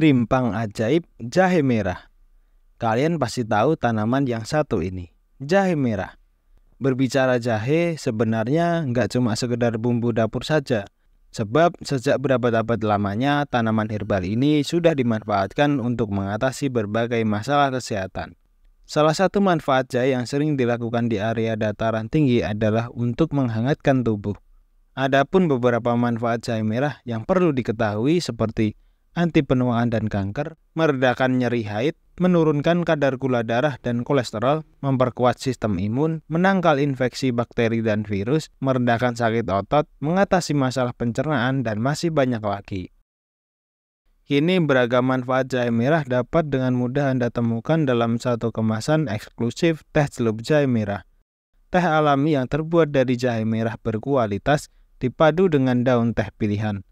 rimpang ajaib jahe merah. Kalian pasti tahu tanaman yang satu ini, jahe merah. Berbicara jahe sebenarnya nggak cuma sekedar bumbu dapur saja. Sebab sejak berabad-abad lamanya tanaman herbal ini sudah dimanfaatkan untuk mengatasi berbagai masalah kesehatan. Salah satu manfaat jahe yang sering dilakukan di area dataran tinggi adalah untuk menghangatkan tubuh. Adapun beberapa manfaat jahe merah yang perlu diketahui seperti anti penuaan dan kanker, meredakan nyeri haid, menurunkan kadar gula darah dan kolesterol, memperkuat sistem imun, menangkal infeksi bakteri dan virus, meredakan sakit otot, mengatasi masalah pencernaan, dan masih banyak lagi. Kini beragam manfaat jahe merah dapat dengan mudah Anda temukan dalam satu kemasan eksklusif teh celup jahe merah. Teh alami yang terbuat dari jahe merah berkualitas dipadu dengan daun teh pilihan.